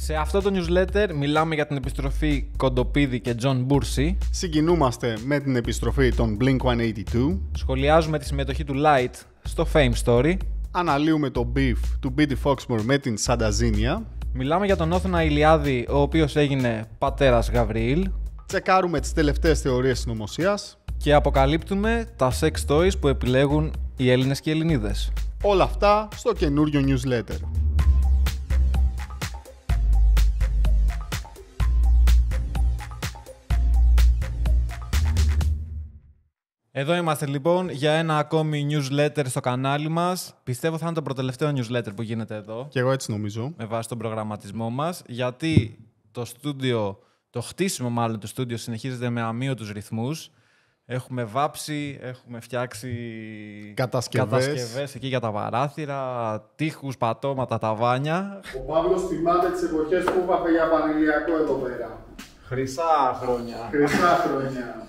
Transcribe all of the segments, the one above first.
Σε αυτό το newsletter μιλάμε για την επιστροφή Κοντοπίδη και John Μπούρση. Συγκινούμαστε με την επιστροφή των Blink-182. Σχολιάζουμε τη συμμετοχή του Light στο Fame Story. Αναλύουμε το beef του BD Foxmore με την Σανταζίνια. Μιλάμε για τον Όθωνα Ηλιάδη, ο οποίος έγινε πατέρας Γαβριήλ. Τσεκάρουμε τις τελευταίες θεωρίες συνωμοσίας. Και αποκαλύπτουμε τα sex toys που επιλέγουν οι Έλληνες και οι Ελληνίδες. Όλα αυτά στο καινούριο newsletter. Εδώ είμαστε λοιπόν για ένα ακόμη newsletter στο κανάλι μας. Πιστεύω θα είναι το προτελευταίο newsletter που γίνεται εδώ. Και εγώ έτσι νομίζω. Με βάση τον προγραμματισμό μας. Γιατί το στούντιο, το χτίσιμο μάλλον του στούντιο συνεχίζεται με αμύωτους ρυθμούς. Έχουμε βάψει, έχουμε φτιάξει κατασκευές. εκεί για τα παράθυρα, τείχους, πατώματα, ταβάνια. Ο Παύλος θυμάται τις εποχές που είπαμε για πανηλιακό εδώ πέρα. Χρυσά χρόνια. Χρυσά χρόνια.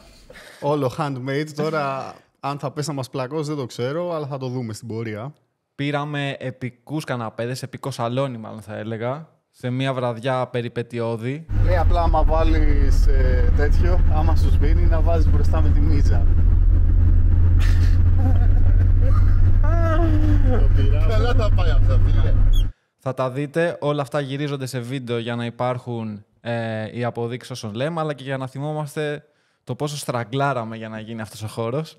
Όλο handmade. Τώρα, αν θα πες να μας πλακώσεις δεν το ξέρω, αλλά θα το δούμε στην πορεία. Πήραμε επικούς καναπέδες, επικό σαλόνι μάλλον θα έλεγα, σε μια βραδιά περιπετειώδη. Λέει απλά άμα βάλεις ε, τέτοιο, άμα σου σβήνει, να βάζεις μπροστά με τη μίζα. Καλά θα πάει φίλε. Θα τα δείτε, όλα αυτά γυρίζονται σε βίντεο για να υπάρχουν ε, οι αποδείξεις όσων λέμε, αλλά και για να θυμόμαστε το πόσο στραγκλάραμε για να γίνει αυτός ο χώρος.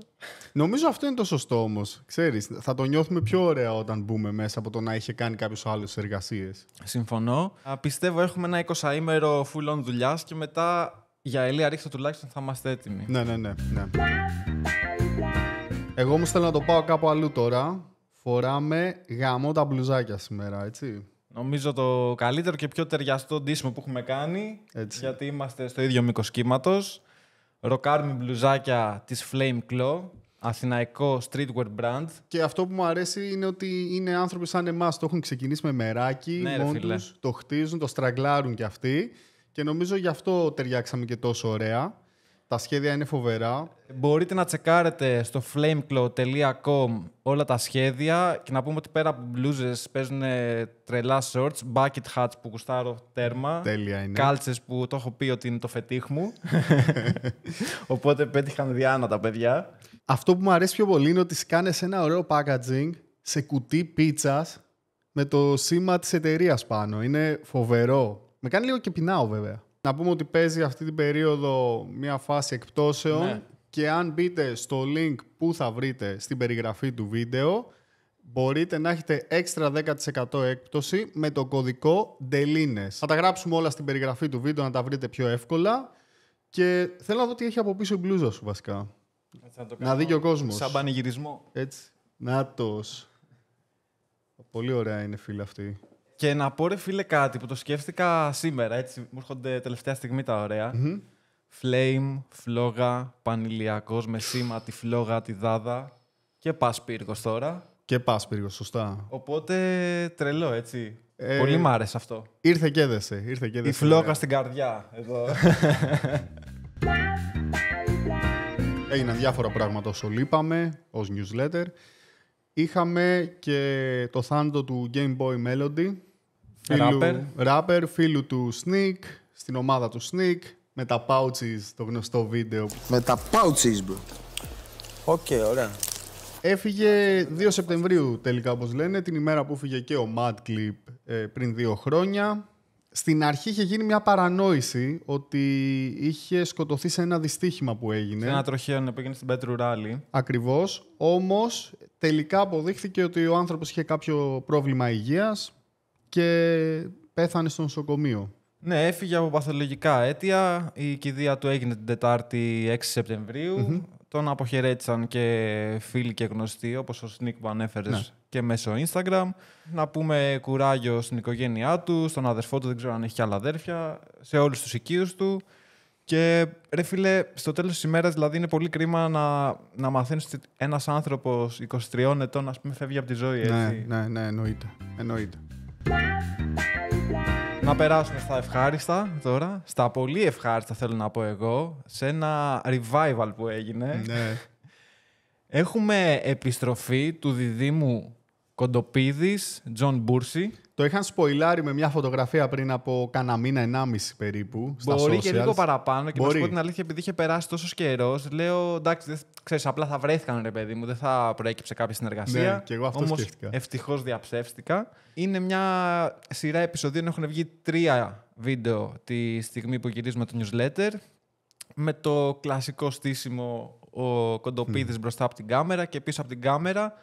Νομίζω αυτό είναι το σωστό όμως. Ξέρεις, θα το νιώθουμε πιο ωραία όταν μπούμε μέσα από το να είχε κάνει κάποιους άλλους εργασίες. Συμφωνώ. Α, πιστεύω έχουμε ένα 20 ημερο full on δουλειάς και μετά για Ελία Ρίχτο τουλάχιστον θα είμαστε έτοιμοι. Ναι, ναι, ναι. ναι. Εγώ όμως θέλω να το πάω κάπου αλλού τώρα. Φοράμε γαμό τα μπλουζάκια σήμερα, έτσι. Νομίζω το καλύτερο και πιο ταιριαστό ντύσιμο που έχουμε κάνει. Γιατί είμαστε στο ίδιο μήκος κύματος. Ροκάρουν μπλουζάκια της Flame Claw, αθηναϊκό streetwear brand. Και αυτό που μου αρέσει είναι ότι είναι άνθρωποι σαν εμάς, το έχουν ξεκινήσει με μεράκι, ναι, το χτίζουν, το στραγγλάρουν κι αυτοί. Και νομίζω γι' αυτό ταιριάξαμε και τόσο ωραία. Τα σχέδια είναι φοβερά. Μπορείτε να τσεκάρετε στο flameclaw.com όλα τα σχέδια και να πούμε ότι πέρα από μπλούζες παίζουν ε, τρελά shorts, bucket hats που κουστάρω τέρμα, Τέλεια είναι. κάλτσες που το έχω πει ότι είναι το φετίχ μου. Οπότε πέτυχαν διάνα τα παιδιά. Αυτό που μου αρέσει πιο πολύ είναι ότι σκάνες ένα ωραίο packaging σε κουτί πίτσας με το σήμα της εταιρείας πάνω. Είναι φοβερό. Με κάνει λίγο και πεινάω βέβαια. Να πούμε ότι παίζει αυτή την περίοδο μια φάση εκπτώσεων ναι. και αν μπείτε στο link που θα βρείτε στην περιγραφή του βίντεο μπορείτε να έχετε έξτρα 10% έκπτωση με το κωδικό DELINES. Θα τα γράψουμε όλα στην περιγραφή του βίντεο να τα βρείτε πιο εύκολα και θέλω να δω τι έχει από πίσω η μπλούζα σου βασικά. να, δει και ο κόσμος. Σαν πανηγυρισμό. Έτσι. Νάτος. Πολύ ωραία είναι φίλε αυτή. Και να πω ρε φίλε κάτι που το σκέφτηκα σήμερα, έτσι μου έρχονται τελευταία στιγμή τα ωραια Flame, φλόγα, πανηλιακός με σήμα, τη φλόγα, τη δάδα και πά πύργος τώρα. Και πας πύργος σωστά. Οπότε τρελό έτσι. Ε, Πολύ μ' άρεσε αυτό. Ήρθε και έδεσε. Ήρθε και έδεσε, Η φλόγα στην καρδιά. Εδώ. Έγιναν διάφορα πράγματα όσο λείπαμε, ως newsletter. Είχαμε και το θάντο του Game Boy Melody, φίλου, rapper. φίλου του Sneak, στην ομάδα του Sneak, με τα Pouches, το γνωστό βίντεο. Με τα Pouches, bro. Οκ, ωραία. Έφυγε 2 Σεπτεμβρίου τελικά, όπως λένε, την ημέρα που έφυγε και ο Mad Clip ε, πριν δύο χρόνια. Στην αρχή είχε γίνει μια παρανόηση ότι είχε σκοτωθεί σε ένα δυστύχημα που έγινε. Σε ένα τροχαίο που έγινε στην Πέτρου Ράλι. Ακριβώς. Όμως τελικά αποδείχθηκε ότι ο άνθρωπος είχε κάποιο πρόβλημα υγείας και πέθανε στο νοσοκομείο. Ναι, έφυγε από παθολογικά αίτια. Η κηδεία του έγινε την Τετάρτη 6 σεπτεμβριου mm Τον αποχαιρέτησαν και φίλοι και γνωστοί, όπως ο Σνίκ που ανέφερες ναι. και μέσω Instagram. Να πούμε κουράγιο στην οικογένειά του, στον αδερφό του, δεν ξέρω αν έχει κι άλλα αδέρφια, σε όλους τους οικείους του. Και ρε φίλε, στο τέλος της ημέρας δηλαδή είναι πολύ κρίμα να, να μαθαίνεις ότι ένας άνθρωπος 23 ετών ας πούμε φεύγει από τη ζωή. Ναι, έτσι. Ναι, ναι, ναι, εννοείται. εννοείται. Να περάσουμε στα ευχάριστα τώρα. Στα πολύ ευχάριστα θέλω να πω εγώ. Σε ένα revival που έγινε. Ναι. Έχουμε επιστροφή του διδήμου Κοντοπίδης, Τζον Μπούρση. Το είχαν σποϊλάρει με μια φωτογραφία πριν από κάνα μήνα, ενάμιση περίπου. Στα Μπορεί socials. και λίγο παραπάνω. Και να σου πω την αλήθεια, επειδή είχε περάσει τόσος καιρός, λέω εντάξει, ξέρεις, απλά θα βρέθηκαν ρε παιδί μου, δεν θα προέκυψε κάποια συνεργασία. Ναι, και εγώ αυτό Όμως, σκέφτηκα. Ευτυχώς διαψεύστηκα. Είναι μια σειρά επεισοδίων, έχουν βγει τρία βίντεο τη στιγμή που γυρίζουμε το newsletter. Με το κλασικό στήσιμο ο κοντοπίδης mm. μπροστά από την κάμερα και πίσω από την κάμερα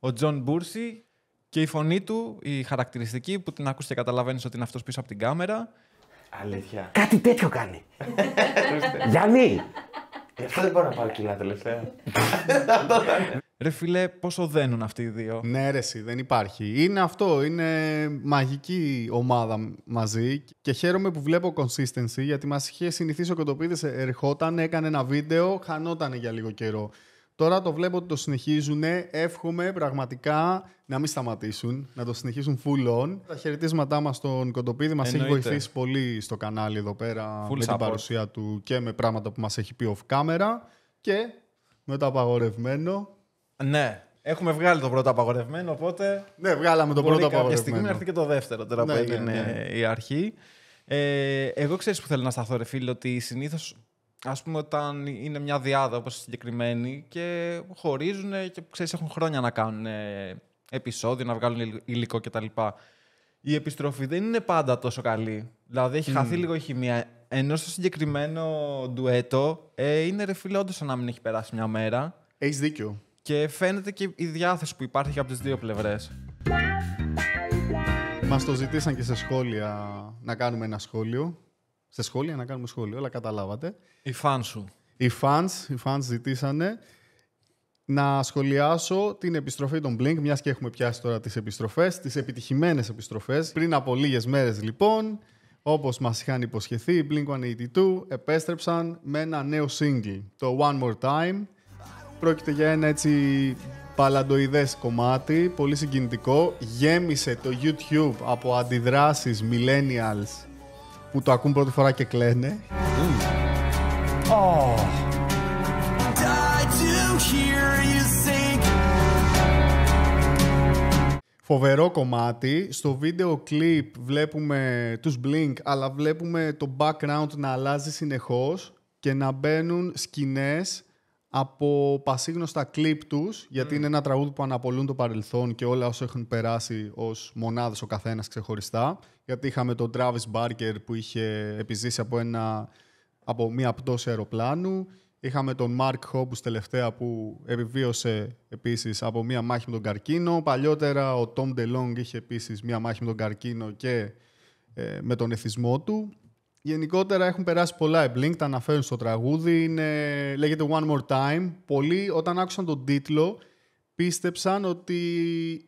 ο Τζον Μπούρση και η φωνή του, η χαρακτηριστική που την ακούς και καταλαβαίνεις ότι είναι αυτός πίσω από την κάμερα. Αλήθεια. Κάτι τέτοιο κάνει. Γιάννη! αυτό δεν μπορώ να πάω κοινά τελευταία. Ρε φίλε, πόσο δένουν αυτοί οι δύο. Ναι, ρε, δεν υπάρχει. Είναι αυτό. Είναι μαγική ομάδα μαζί. Και χαίρομαι που βλέπω consistency γιατί μας είχε συνηθίσει ο Κοντοπίδης. Ε, ερχόταν, έκανε ένα βίντεο, χανόταν για λίγο καιρό. Τώρα το βλέπω ότι το συνεχίζουν. Εύχομαι πραγματικά να μην σταματήσουν, να το συνεχίσουν full on. Τα χαιρετίσματά μας στον Κοντοπίδη μας έχει βοηθήσει πολύ στο κανάλι εδώ πέρα full με την παρουσία του και με πράγματα που μας έχει πει off camera. Και με το απαγορευμένο. Ναι, Έχουμε βγάλει το πρώτο απαγορευμένο, οπότε. Ναι, βγάλαμε το πρώτο απαγορευμένο. Κάποια στιγμή έρθει και το δεύτερο τώρα ναι, που ναι, έγινε ναι. η αρχή. Ε, εγώ ξέρω που θέλω να σταθώ, ρε φίλε, ότι συνήθως Ας πούμε, όταν είναι μια διάδα όπως συγκεκριμένη και χωρίζουν και ξέρεις έχουν χρόνια να κάνουν επεισόδιο, να βγάλουν υλικό κτλ. Η επιστροφή δεν είναι πάντα τόσο καλή. Δηλαδή έχει χαθεί λίγο η χημεία. Ενώ στο συγκεκριμένο ντουέτο ε, είναι ρε φίλε να μην έχει περάσει μια μέρα. Έχεις δίκιο. Και φαίνεται και η διάθεση που υπάρχει και από τις δύο πλευρές. Μας το ζητήσαν και σε σχόλια να κάνουμε ένα σχόλιο σε σχόλια, να κάνουμε σχόλια. Όλα καταλάβατε. Οι fans σου. Οι fans, οι fans ζητήσανε να σχολιάσω την επιστροφή των Blink, μιας και έχουμε πιάσει τώρα τις επιστροφές, τις επιτυχημένες επιστροφές. Πριν από λίγες μέρες λοιπόν, όπως μας είχαν υποσχεθεί, οι Blink-182 επέστρεψαν με ένα νέο single, το One More Time. Πρόκειται για ένα έτσι παλαντοειδές κομμάτι, πολύ συγκινητικό. Γέμισε το YouTube από αντιδράσεις millennials που το ακούν πρώτη φορά και κλαίνε. Φοβερό κομμάτι. Στο βίντεο κλιπ βλέπουμε τους Blink, αλλά βλέπουμε το background να αλλάζει συνεχώς και να μπαίνουν σκηνές από πασίγνωστα κλιπ τους, γιατί mm. είναι ένα τραγούδι που αναπολούν το παρελθόν και όλα όσα έχουν περάσει ως μονάδες ο καθένας ξεχωριστά. Γιατί είχαμε τον Travis Barker που είχε επιζήσει από, ένα, από μια πτώση αεροπλάνου. Είχαμε τον Mark Hobbs τελευταία που επιβίωσε επίσης από μια μάχη με τον καρκίνο. Παλιότερα ο Tom DeLong είχε επίσης μια μάχη με τον καρκίνο και ε, με τον εθισμό του. Γενικότερα έχουν περάσει πολλά η Blink, τα αναφέρουν στο τραγούδι. Είναι, λέγεται One More Time. Πολλοί όταν άκουσαν τον τίτλο πίστεψαν ότι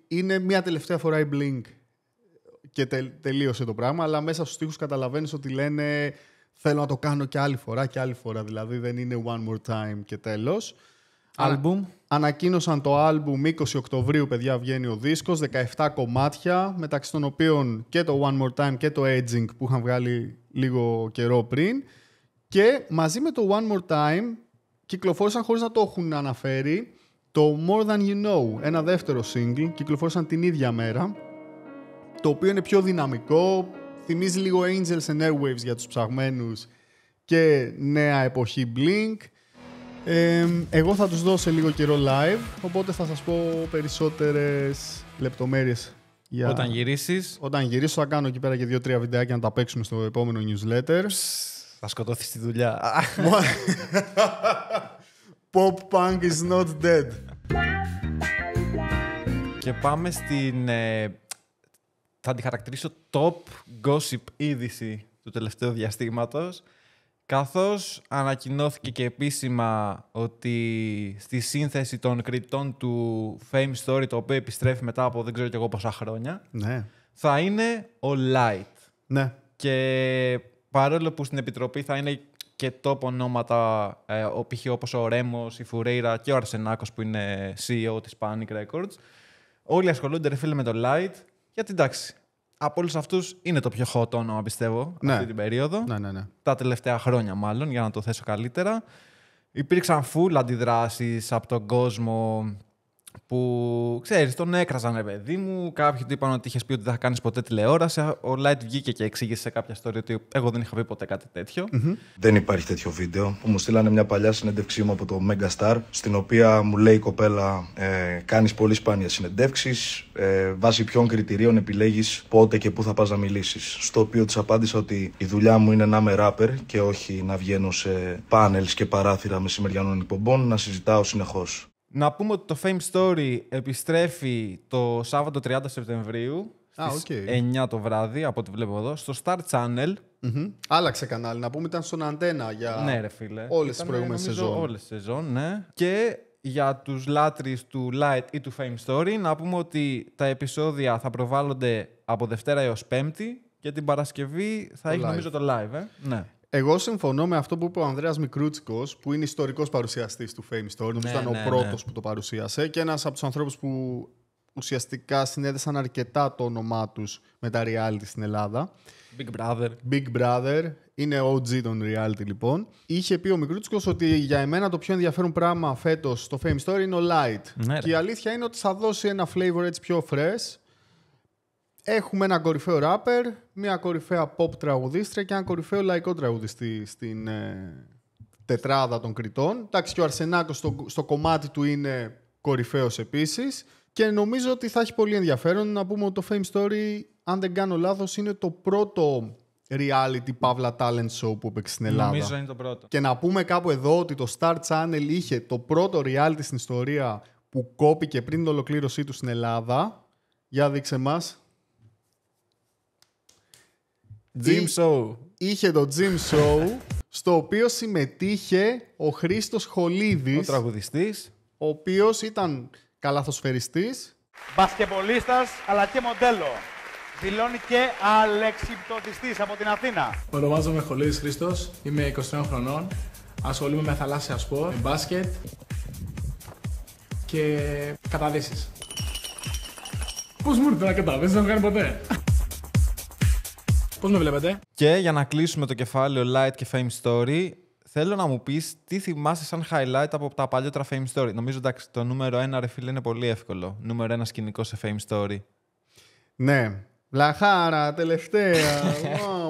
είναι μια τελευταία φορά η Blink και τελείωσε το πράγμα, αλλά μέσα στους στίχους καταλαβαίνεις ότι λένε θέλω να το κάνω και άλλη φορά και άλλη φορά, δηλαδή δεν είναι one more time και τέλος. Άλμπουμ. Ανακοίνωσαν το άλμπουμ 20 Οκτωβρίου, παιδιά, βγαίνει ο δίσκος, 17 κομμάτια, μεταξύ των οποίων και το One More Time και το Aging που είχαν βγάλει λίγο καιρό πριν. Και μαζί με το One More Time κυκλοφόρησαν χωρίς να το έχουν αναφέρει το More Than You Know, ένα δεύτερο single, κυκλοφόρησαν την ίδια μέρα, το οποίο είναι πιο δυναμικό, θυμίζει λίγο Angels and Airwaves για τους ψαγμένους και νέα εποχή Blink. Ε, εγώ θα τους δώσω σε λίγο καιρό live, οπότε θα σας πω περισσότερες λεπτομέρειες. Για... Όταν γυρίσεις. Όταν γυρίσω θα κάνω εκεί πέρα και δύο-τρία βιντεάκια να τα παίξουμε στο επόμενο newsletter. Θα σκοτώθεις τη δουλειά. Pop punk is not dead. Και πάμε στην... Ε, θα τη top gossip είδηση του τελευταίου διαστήματος. Καθώς ανακοινώθηκε και επίσημα ότι στη σύνθεση των κριτών του Fame Story, το οποίο επιστρέφει μετά από δεν ξέρω και εγώ πόσα χρόνια, ναι. θα είναι ο Light. Ναι. Και παρόλο που στην Επιτροπή θα είναι και τόπο ονόματα, ε, ο όπως ο Ρέμος, η Φουρέιρα και ο Αρσενάκος που είναι CEO της Panic Records, όλοι ασχολούνται ρε φίλε με το Light, γιατί εντάξει, από όλους αυτούς είναι το πιο hot όνομα, πιστεύω, ναι. αυτή την περίοδο. Ναι, ναι, ναι. Τα τελευταία χρόνια, μάλλον, για να το θέσω καλύτερα. Υπήρξαν full αντιδράσεις από τον κόσμο που ξέρεις, τον έκραζαν ρε παιδί μου. Κάποιοι του είπαν ότι είχες πει ότι δεν θα κάνεις ποτέ τηλεόραση. Ο Light βγήκε και εξήγησε σε κάποια story ότι εγώ δεν είχα πει ποτέ κάτι Δεν υπάρχει τέτοιο βίντεο. Μου στείλανε μια παλιά συνέντευξή μου από το Mega Star, στην οποία μου λέει η κοπέλα: ε, Κάνεις πολύ σπάνια συνεντεύξεις. Ε, βάσει ποιων κριτηρίων επιλέγεις πότε και πού θα πας να μιλήσεις. Στο οποίο της απάντησα ότι η δουλειά μου είναι να είμαι ράπερ και όχι να βγαίνω σε πάνελ και παράθυρα μεσημεριανών εκπομπών να συζητάω συνεχώς. Να πούμε ότι το Fame Story επιστρέφει το Σάββατο 30 Σεπτεμβρίου στις 9 το βράδυ, από ό,τι βλέπω εδώ, στο Star Channel. Άλλαξε κανάλι, να πούμε ήταν στον Αντένα για ναι, ρε, φίλε. όλες τις προηγούμενες σεζόν. Όλες σεζόν, ναι. Και για τους λάτρεις του Light ή του Fame Story, να πούμε ότι τα επεισόδια θα προβάλλονται από Δευτέρα έως Πέμπτη και την Παρασκευή θα έχει νομίζω το live. Ε. Ναι. Εγώ συμφωνώ με αυτό που είπε ο Ανδρέας Μικρούτσικος, που είναι ιστορικός παρουσιαστής του Fame Story. Νομίζω ναι, ήταν ο ναι, ναι. πρώτος που το παρουσίασε και ένας από τους ανθρώπους που ουσιαστικά συνέδεσαν αρκετά το όνομά τους με τα reality στην Ελλάδα. Big Brother. Big Brother. Είναι OG των reality λοιπόν. Είχε πει ο Μικρούτσικος ότι για εμένα το πιο ενδιαφέρον πράγμα φέτος στο Fame Story είναι ο Light. και η αλήθεια είναι ότι θα δώσει ένα flavor έτσι πιο fresh Έχουμε ένα κορυφαίο ράπερ, μια κορυφαία pop τραγουδίστρια και ένα κορυφαίο λαϊκό τραγουδιστή στην ε, τετράδα των κριτών. Εντάξει, και ο Αρσενάκος στο, στο κομμάτι του είναι κορυφαίος επίσης. Και νομίζω ότι θα έχει πολύ ενδιαφέρον να πούμε ότι το Fame Story, αν δεν κάνω λάθος, είναι το πρώτο reality παύλα talent show που έπαιξε στην Ελλάδα. Νομίζω είναι το πρώτο. Και να πούμε κάπου εδώ ότι το Star Channel είχε το πρώτο reality στην ιστορία που κόπηκε πριν την ολοκλήρωσή του στην Ελλάδα. Για δείξε μας. Jim Show. Είχε το Jim Show, στο οποίο συμμετείχε ο Χρήστος Χολίδης. Ο τραγουδιστής, Ο οποίος ήταν καλαθοσφαιριστής. μπασκεμπολίστα, αλλά και μοντέλο. Δηλώνει και αλεξιπτοτιστής από την Αθήνα. Ονομάζομαι Χολίδης Χρήστος, είμαι 23 χρονών. Ασχολούμαι με θαλάσσια σπορ, μπάσκετ και καταδύσεις. Πώς μου ήρθε να καταδύσεις, δεν θα κάνει ποτέ. Πώς με βλέπετε. Και για να κλείσουμε το κεφάλαιο Light και Fame Story, θέλω να μου πεις τι θυμάσαι σαν highlight από τα παλιότερα Fame Story. Νομίζω εντάξει, το νούμερο ένα ρε είναι πολύ εύκολο. Νούμερο ένα σκηνικό σε Fame Story. Ναι. Λαχάρα, τελευταία.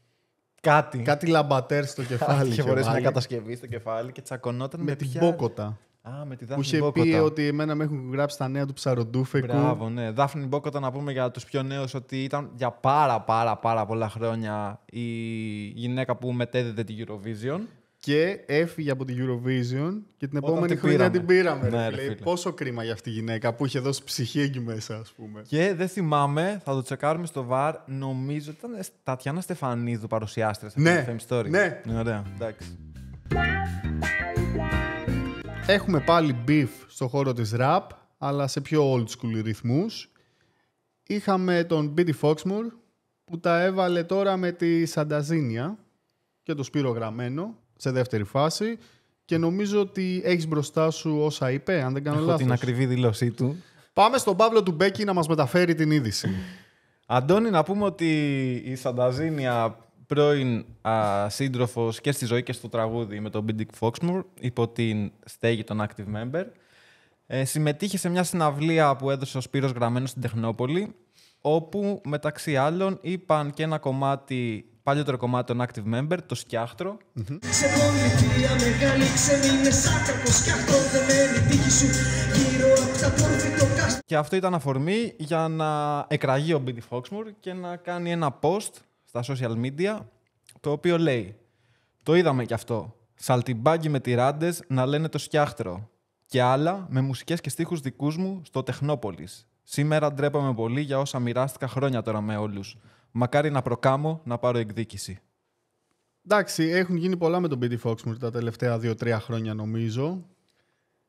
Κάτι. Κάτι λαμπατέρ στο κεφάλι. Είχε φορέσει μια κατασκευή στο κεφάλι και τσακωνόταν με, την Μπόκοτα. Α, με τη Δάφνη Που είχε πει ότι εμένα με έχουν γράψει τα νέα του ψαροντούφεκου. Μπράβο, ναι. Δάφνη Μπόκοτα, να πούμε για τους πιο νέους, ότι ήταν για πάρα πάρα πάρα πολλά χρόνια η γυναίκα που μετέδιδε την Eurovision. Και έφυγε από την Eurovision και την επόμενη την χρονιά την πήραμε. Ναι, Πόσο κρίμα για αυτή τη γυναίκα που είχε δώσει ψυχή εκεί μέσα, ας πούμε. Και δεν θυμάμαι, θα το τσεκάρουμε στο βαρ, νομίζω ότι ήταν Τατιάνα Στεφανίδου παρουσιάστρια σε ναι, Fame Story. Ναι, ναι. Ωραία, εντάξει. Έχουμε πάλι beef στο χώρο της rap, αλλά σε πιο old school ρυθμούς. Είχαμε τον BD Foxmoor που τα έβαλε τώρα με τη Σανταζίνια και το Σπύρο Γραμμένο σε δεύτερη φάση και νομίζω ότι έχεις μπροστά σου όσα είπε, αν δεν κάνω Έχω την ακριβή δήλωσή του. Πάμε στον Παύλο του Μπέκη να μας μεταφέρει την είδηση. Αντώνη, να πούμε ότι η Σανταζίνια πρώην α, σύντροφος και στη ζωή και στο τραγούδι με τον Μπιντικ Foxmore υπό την στέγη των Active Member. Ε, συμμετείχε σε μια συναυλία που έδωσε ο Σπύρος Γραμμένος στην Τεχνόπολη όπου μεταξύ άλλων είπαν και ένα κομμάτι, παλιότερο κομμάτι των Active Member, το σκιάχτρο. Σε μεγάλη σαν σκιάχτρο, γύρω από Και αυτό ήταν αφορμή για να εκραγεί ο Μπίντι Foxmoor και να κάνει ένα post στα social media, το οποίο λέει «Το είδαμε κι αυτό, σαλτιμπάγκι με τυράντες να λένε το σκιάχτρο» και άλλα με μουσικές και στίχους δικούς μου στο Τεχνόπολης Σήμερα ντρέπαμε πολύ για όσα μοιράστηκα χρόνια τώρα με όλους. Μακάρι να προκάμω να πάρω εκδίκηση. Εντάξει, έχουν γίνει πολλά με τον B.D. Foxmore τα τελευταία 2-3 χρόνια νομίζω.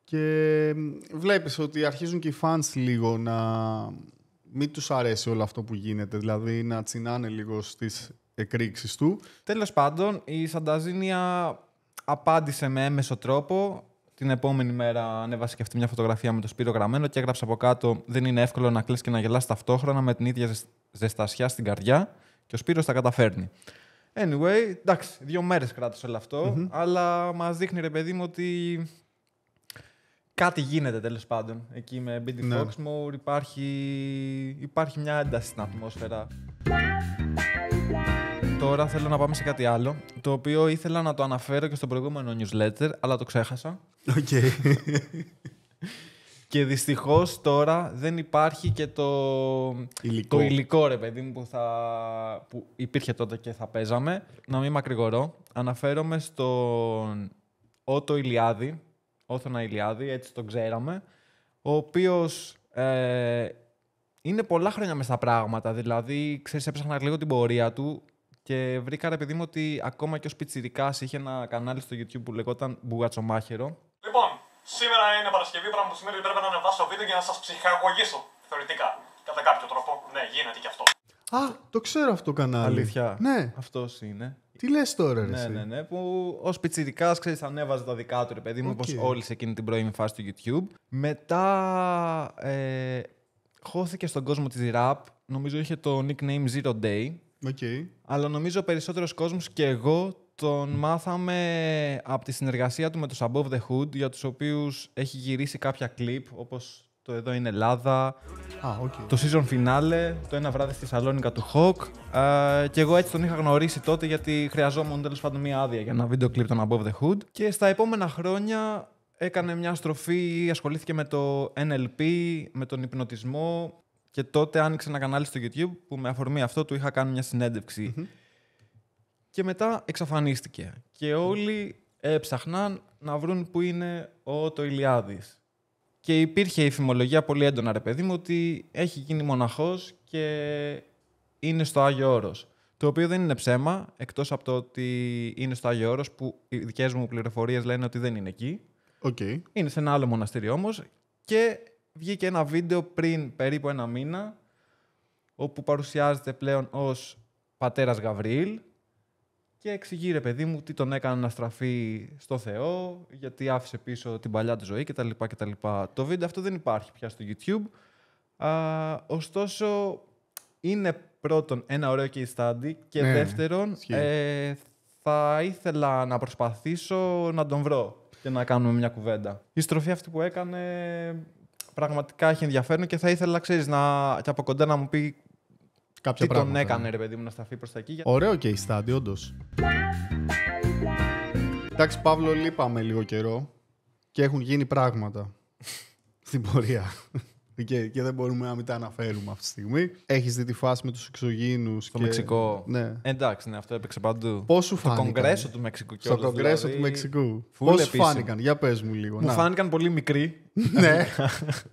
Και βλέπεις ότι αρχίζουν και οι fans λίγο να μην τους αρέσει όλο αυτό που γίνεται. Δηλαδή να τσινάνε λίγο στις εκρήξεις του. Τέλος πάντων, η Σανταζίνια απάντησε με έμεσο τρόπο την επόμενη μέρα ανέβασε και αυτή μια φωτογραφία με το Σπύρο γραμμένο και έγραψε από κάτω «Δεν είναι εύκολο να κλείσει και να γελάς ταυτόχρονα με την ίδια ζεστασιά στην καρδιά και ο Σπύρος τα καταφέρνει». Anyway, εντάξει, δύο μέρες κράτησε όλο αλλά μας δείχνει ρε παιδί μου ότι κάτι γίνεται τέλος πάντων. Εκεί με BD ναι. Foxmore υπάρχει, υπάρχει μια ένταση στην ατμόσφαιρα τώρα θέλω να πάμε σε κάτι άλλο, το οποίο ήθελα να το αναφέρω και στο προηγούμενο newsletter, αλλά το ξέχασα. Οκ. Okay. και δυστυχώς τώρα δεν υπάρχει και το υλικό, το υλικό ρε παιδί μου, που, θα... που υπήρχε τότε και θα παίζαμε. Να μην μακρηγορώ. Αναφέρομαι στον Ότο Ηλιάδη, Όθωνα Ηλιάδη, έτσι τον ξέραμε, ο οποίος ε, είναι πολλά χρόνια μες στα πράγματα. Δηλαδή, ξέρεις, έψαχνα λίγο την πορεία του. Και βρήκα ρε παιδί μου ότι ακόμα και ο Σπιτσιρικά είχε ένα κανάλι στο YouTube που λεγόταν Μπουγατσομάχερο. Λοιπόν, σήμερα είναι Παρασκευή, πράγμα που σημαίνει ότι πρέπει να ανεβάσω βίντεο για να σας ψυχαγωγήσω θεωρητικά. Κατά κάποιο τρόπο, ναι, γίνεται και αυτό. Α, το ξέρω αυτό το κανάλι. Αλήθεια. Ναι. Αυτός είναι. Τι λες τώρα, ρε. Ναι, ναι, ναι. Που Ο σπιτσιρικά ξέρεις, ανέβαζε τα δικά του, ρε παιδί μου, όπως όλη σε εκείνη την πρώιμη φάση του YouTube. Μετά ε, χώθηκε στον κόσμο της ραπ. Νομίζω είχε το nickname Zero Day. Αλλά νομίζω ο περισσότερος κόσμος και εγώ τον μάθαμε από τη συνεργασία του με τους Above the Hood, για τους οποίους έχει γυρίσει κάποια κλιπ, όπως το «Εδώ είναι Ελλάδα», το season finale, το «Ένα βράδυ στη Σαλόνικα» του Hawk. Ε, και εγώ έτσι τον είχα γνωρίσει τότε, γιατί χρειαζόμουν τέλος πάντων μία άδεια για ένα βίντεο κλιπ των Above the Hood. Και στα επόμενα χρόνια έκανε μια στροφή, ασχολήθηκε με το NLP, με τον υπνοτισμό, και τότε άνοιξε ένα κανάλι στο YouTube που με αφορμή αυτό του είχα κάνει μια συνεντευξη Και μετά εξαφανίστηκε. Και όλοι έψαχναν ε, να βρουν που είναι ο Ότο Ηλιάδης. Και υπήρχε η φημολογία πολύ έντονα, ρε παιδί μου, ότι έχει γίνει μοναχός και είναι στο Άγιο Όρος. Το οποίο δεν είναι ψέμα, εκτός από το ότι είναι στο Άγιο Όρος, που οι δικές μου πληροφορίες λένε ότι δεν είναι εκεί. Είναι σε ένα άλλο μοναστήρι όμως και βγήκε ένα βίντεο πριν περίπου ένα μήνα όπου παρουσιάζεται πλέον ως πατέρας Γαβριήλ και εξηγεί ρε παιδί μου τι τον έκανε να στραφεί στο Θεό, γιατί άφησε πίσω την παλιά του ζωή κτλ. κτλ. Το βίντεο αυτό δεν υπάρχει πια στο YouTube. Α, ωστόσο, είναι πρώτον ένα ωραίο case study και ναι, ναι, δεύτερον ε, θα ήθελα να προσπαθήσω να τον βρω και να κάνουμε μια κουβέντα. Η στροφή αυτή που έκανε πραγματικά έχει ενδιαφέρον και θα ήθελα, ξέρεις, να και από κοντά να μου πει Κάποια τι πράγματα. τον ναι. έκανε, ρε παιδί μου, να σταθεί προς τα εκεί. Ωραίο και η στάντη, όντως. Εντάξει, Παύλο, λείπαμε λίγο καιρό και έχουν γίνει πράγματα στην πορεία και δεν μπορούμε να μην τα αναφέρουμε αυτή τη στιγμή. Έχεις δει τη φάση με τους εξωγήνους. Στο και... Μεξικό. Ναι. Εντάξει, ναι, αυτό έπαιξε παντού. Πώ σου φάνηκαν. Στο κογκρέσο του Μεξικού Στο κογκρέσο δηλαδή, του Μεξικού. Πώ σου φάνηκαν, για πες μου λίγο. Μου φάνηκαν πολύ μικροί. ναι.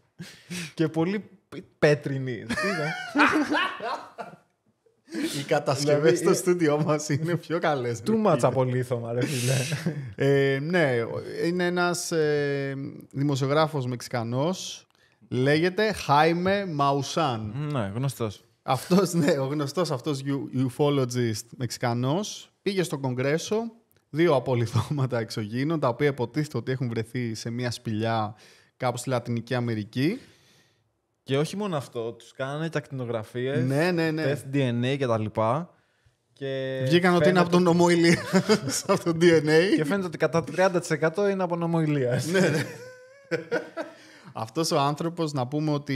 και πολύ πέτρινοι. Οι κατασκευές δηλαδή, στο ε, στούντιό μας είναι πιο καλές. του μάτσα πολύ ρε φίλε. ε, ναι, είναι ένας ε, δημοσιογράφος Μεξικανός Λέγεται Χάιμε Μαουσάν. Ναι, γνωστός. Αυτός, ναι, ο γνωστός αυτός ufologist Μεξικανός πήγε στο Κογκρέσο δύο απολυθώματα εξωγήνων, τα οποία υποτίθεται ότι έχουν βρεθεί σε μια σπηλιά κάπου στη Λατινική Αμερική. Και όχι μόνο αυτό, τους κάνανε τα ακτινογραφίε, ναι, ναι, ναι. τεστ DNA κτλ. Και Βγήκαν ότι είναι από τον νομοηλία DNA. Και φαίνεται ότι κατά 30% είναι από νομοηλία. ναι, ναι. Αυτός ο άνθρωπος να πούμε ότι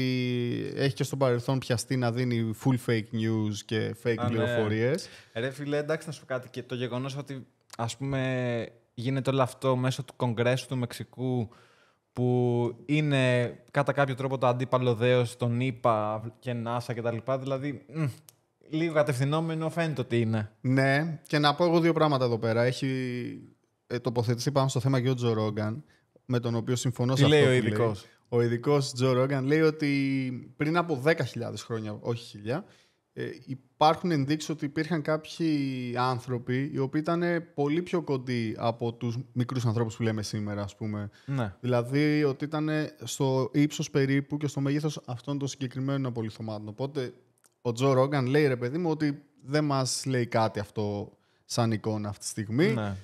έχει και στο παρελθόν πιαστεί να δίνει full fake news και fake πληροφορίε. Ναι. Ρε φίλε, εντάξει, να σου πω κάτι. Και το γεγονός ότι ας πούμε γίνεται όλο αυτό μέσω του Κογκρέσου του Μεξικού που είναι κατά κάποιο τρόπο το αντίπαλο δέος των ΗΠΑ και NASA κτλ. Δηλαδή, λίγο κατευθυνόμενο φαίνεται ότι είναι. Ναι, και να πω εγώ δύο πράγματα εδώ πέρα. Έχει ε, τοποθετηθεί πάνω στο θέμα και ο Τζο Ρόγκαν, με τον οποίο συμφωνώ σε λέει ο ειδικό ο ειδικός Τζο Ρόγκαν λέει ότι πριν από 10.000 χρόνια, όχι χιλιά, ε, υπάρχουν ενδείξεις ότι υπήρχαν κάποιοι άνθρωποι οι οποίοι ήταν πολύ πιο κοντοί από τους μικρούς ανθρώπους που λέμε σήμερα, ας πούμε. Ναι. Δηλαδή ότι ήταν στο ύψος περίπου και στο μέγεθος αυτών των συγκεκριμένων απολυθωμάτων. Οπότε ο Τζο Ρόγκαν λέει, ρε παιδί μου, ότι δεν μας λέει κάτι αυτό σαν εικόνα αυτή τη στιγμή. Ναι.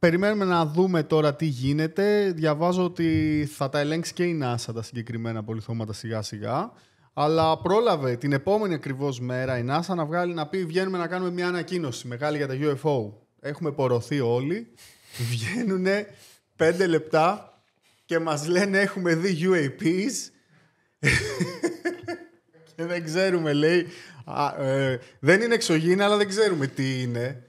Περιμένουμε να δούμε τώρα τι γίνεται. Διαβάζω ότι θα τα ελέγξει και η NASA τα συγκεκριμένα πολυθώματα σιγά σιγά. Αλλά πρόλαβε την επόμενη ακριβώς μέρα η NASA να βγάλει να πει: Βγαίνουμε να κάνουμε μια ανακοίνωση μεγάλη για τα UFO. Έχουμε πορωθεί όλοι. Βγαίνουν πέντε λεπτά και μας λένε έχουμε δει UAPs και δεν ξέρουμε λέει α, ε, δεν είναι εξωγήινα αλλά δεν ξέρουμε τι είναι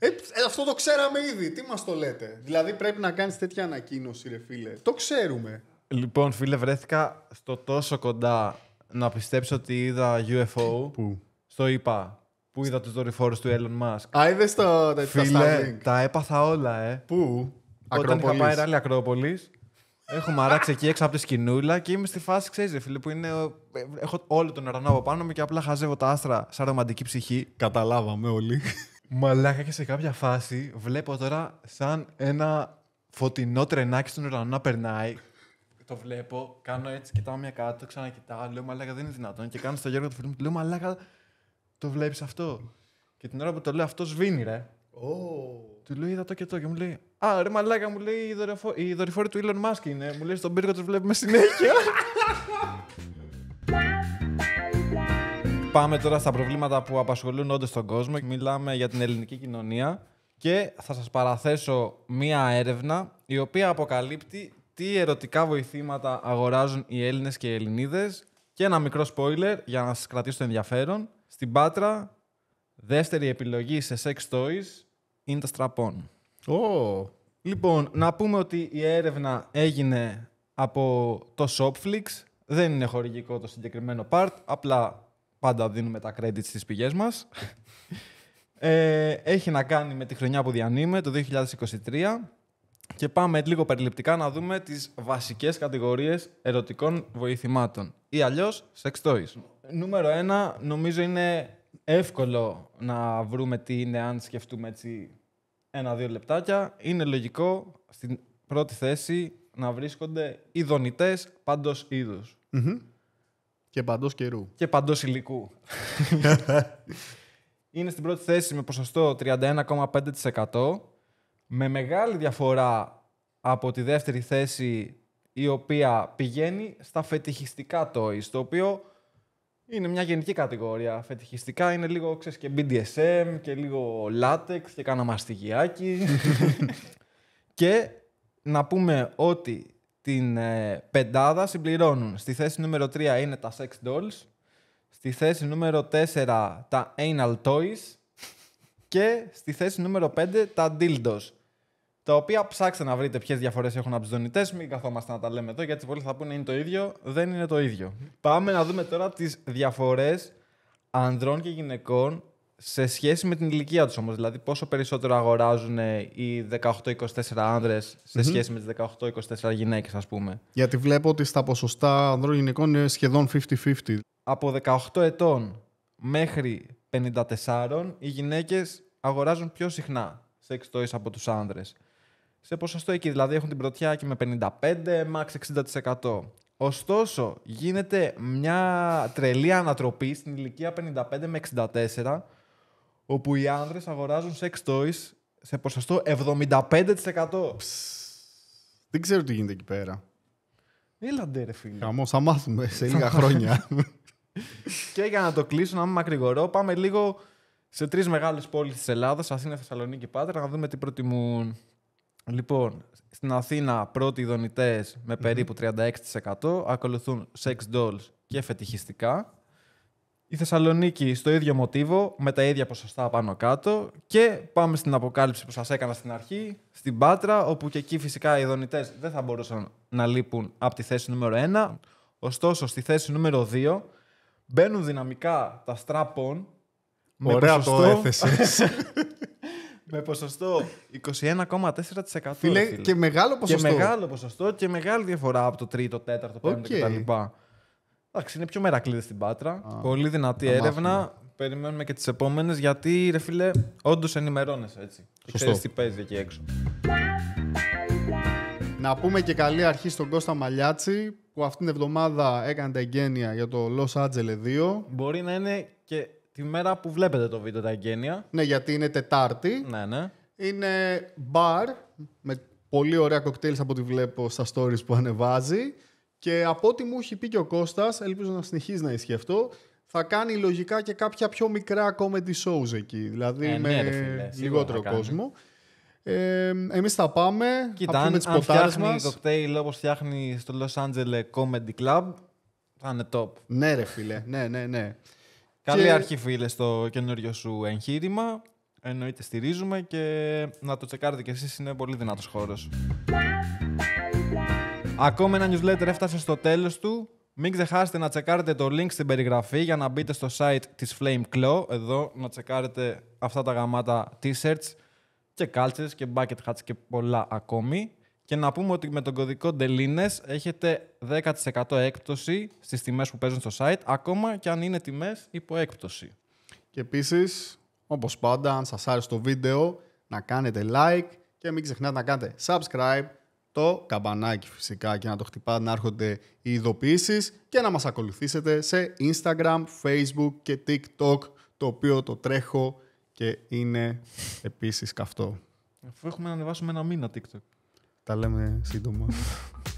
ε, ε, αυτό το ξέραμε ήδη. Τι μας το λέτε. Δηλαδή πρέπει να κάνεις τέτοια ανακοίνωση, ρε φίλε. Το ξέρουμε. Λοιπόν, φίλε, βρέθηκα στο τόσο κοντά να πιστέψω ότι είδα UFO. Πού? Στο είπα. Πού είδα τους δορυφόρους του Elon Musk. Α, είδες το, τα, Φίλε, τα, έπαθα όλα, ε. Πού? Όταν Ακρόπολης. είχα πάει ράλι Ακρόπολης, έχω μαράξει εκεί έξω από τη σκηνούλα και είμαι στη φάση, ξέρεις, ρε, φίλε, που οταν ειχα παει ραλι ακροπολη εχω μαραξει Έχω φαση ξερει ρε φιλε που ειναι εχω ολο τον ουρανό από πάνω και απλά χαζεύω τα άστρα σαν ρομαντική ψυχή. Καταλάβαμε όλοι. Μαλάκα και σε κάποια φάση βλέπω τώρα σαν ένα φωτεινό τρενάκι στον ουρανό να περνάει. Το βλέπω, κάνω έτσι, κοιτάω μια κάτω, ξανακοιτάω, λέω μαλάκα δεν είναι δυνατόν. Και κάνω στο γέρο του φίλου μου, λέω μαλάκα το βλέπεις αυτό. Και την ώρα που το λέω αυτό σβήνει, ρε. Oh. Του λέω είδα το και το και μου λέει Α, ρε μαλάκα μου λέει η δορυφόρη του Elon Musk είναι. Μου λέει στον πύργο τους βλέπουμε συνέχεια. πάμε τώρα στα προβλήματα που απασχολούν όντως τον κόσμο. Μιλάμε για την ελληνική κοινωνία και θα σας παραθέσω μία έρευνα η οποία αποκαλύπτει τι ερωτικά βοηθήματα αγοράζουν οι Έλληνες και οι ελληνίδες και ένα μικρό spoiler για να σας κρατήσω το ενδιαφέρον. Στην Πάτρα, δεύτερη επιλογή σε sex toys είναι τα στραπών. Oh. Λοιπόν, να πούμε ότι η έρευνα έγινε από το Shopflix. Δεν είναι χορηγικό το συγκεκριμένο part, απλά πάντα δίνουμε τα credit στις πηγές μας. ε, έχει να κάνει με τη χρονιά που διανύουμε, το 2023. Και πάμε λίγο περιληπτικά να δούμε τις βασικές κατηγορίες ερωτικών βοηθημάτων. Ή αλλιώς, sex toys. Νούμερο ένα, νομίζω είναι εύκολο να βρούμε τι είναι αν σκεφτούμε έτσι ένα-δύο λεπτάκια. Είναι λογικό στην πρώτη θέση να βρίσκονται οι δονητές πάντως και παντός καιρού. Και παντός υλικού. είναι στην πρώτη θέση με ποσοστό 31,5% με μεγάλη διαφορά από τη δεύτερη θέση η οποία πηγαίνει στα φετιχιστικά toys, το οποίο είναι μια γενική κατηγορία. Φετιχιστικά είναι λίγο, ξέρεις, και BDSM και λίγο latex και κάνα μαστιγιάκι. και να πούμε ότι στην ε, πεντάδα συμπληρώνουν. Στη θέση νούμερο 3 είναι τα Sex Dolls. Στη θέση νούμερο 4 τα Anal Toys. Και στη θέση νούμερο 5 τα Dildos. Τα οποία ψάξτε να βρείτε ποιες διαφορές έχουν από τους δονητές. Μην καθόμαστε να τα λέμε εδώ γιατί πολλοί θα πούνε είναι το ίδιο. Δεν είναι το ίδιο. Πάμε να δούμε τώρα τις διαφορές ανδρών και γυναικών σε σχέση με την ηλικία τους όμως, δηλαδή πόσο περισσότερο αγοράζουν ε, οι 18-24 άνδρες σε σχέση με τις 18-24 γυναίκες, ας πούμε. Γιατί βλέπω ότι στα ποσοστά ανδρών γυναικών είναι σχεδόν 50-50. Από 18 ετών μέχρι 54 οι γυναίκες αγοράζουν πιο συχνά σεξ toys από τους άνδρες. Σε ποσοστό εκεί, δηλαδή έχουν την πρωτιά και με 55, max 60%. Ωστόσο, γίνεται μια τρελή ανατροπή στην ηλικία 55 με 64 όπου οι άνδρες αγοράζουν sex toys σε ποσοστό 75%. Δεν ξέρω τι γίνεται εκεί πέρα. ντε ρε φίλε. Χαμός, θα μάθουμε σε λίγα χρόνια. και για να το κλείσω, να μην μακρηγορώ, πάμε λίγο σε τρεις μεγάλες πόλεις της Ελλάδας, Αθήνα, Θεσσαλονίκη, Πάτρα, να δούμε τι προτιμούν. Λοιπόν, στην Αθήνα πρώτοι οι δονητές με περίπου 36%, ακολουθούν sex dolls και φετιχιστικά. Η Θεσσαλονίκη στο ίδιο μοτίβο, με τα ίδια ποσοστά πάνω κάτω. Και πάμε στην αποκάλυψη που σας έκανα στην αρχή, στην Πάτρα, όπου και εκεί φυσικά οι δονητές δεν θα μπορούσαν να λείπουν από τη θέση νούμερο 1. Ωστόσο, στη θέση νούμερο 2 μπαίνουν δυναμικά τα στραπών. Ωραία ποσοστό... το έθεσες. με ποσοστό 21,4%. Φίλε, και μεγάλο ποσοστό. Και μεγάλο ποσοστό και μεγάλη διαφορά από το 3, τρίτο, τέταρτο, πέμπτο ο κτλ. Εντάξει, είναι πιο μερακλείδες στην Πάτρα. Πολύ δυνατή έρευνα. Περιμένουμε και τις επόμενες γιατί ρε φίλε, όντως ενημερώνεσαι έτσι. Ξέρεις τι παίζει εκεί έξω. Να πούμε και καλή αρχή στον Κώστα Μαλιάτσι που αυτήν την εβδομάδα έκανε τα εγγένεια για το Los Angeles 2. Μπορεί να είναι και τη μέρα που βλέπετε το βίντεο τα εγγένεια. Ναι, γιατί είναι Τετάρτη. Ναι, ναι. Είναι μπαρ με πολύ ωραία κοκτέιλ από ό,τι βλέπω στα stories που ανεβάζει. Και από ό,τι μου έχει πει και ο Κώστας, ελπίζω να συνεχίζει να ισχύει αυτό, θα κάνει λογικά και κάποια πιο μικρά comedy shows εκεί. Δηλαδή ε, με ναι, λιγότερο κόσμο. Ε, εμείς θα πάμε, Κοίτα, θα πούμε τις αν φτιάχνει κοκτέιλ όπως φτιάχνει στο Los Angeles Comedy Club, θα είναι top. Ναι ρε φίλε, ναι, ναι, ναι. Καλή και... αρχή φίλε στο καινούριο σου εγχείρημα. Εννοείται στηρίζουμε και να το τσεκάρετε κι εσείς είναι πολύ δυνατός χώρος. Ακόμα ένα newsletter έφτασε στο τέλος του. Μην ξεχάσετε να τσεκάρετε το link στην περιγραφή για να μπείτε στο site της Flame Claw. Εδώ να τσεκάρετε αυτά τα γαμάτα t-shirts και κάλτσες και bucket hats και πολλά ακόμη. Και να πούμε ότι με τον κωδικό DELINES έχετε 10% έκπτωση στις τιμές που παίζουν στο site, ακόμα και αν είναι τιμές υπό έκπτωση. Και επίσης, όπως πάντα, αν σας άρεσε το βίντεο, να κάνετε like και μην ξεχνάτε να κάνετε subscribe το καμπανάκι φυσικά και να το χτυπάτε να έρχονται οι ειδοποιήσεις και να μας ακολουθήσετε σε Instagram, Facebook και TikTok το οποίο το τρέχω και είναι επίσης καυτό. Αφού έχουμε να ανεβάσουμε ένα μήνα TikTok. Τα λέμε σύντομα.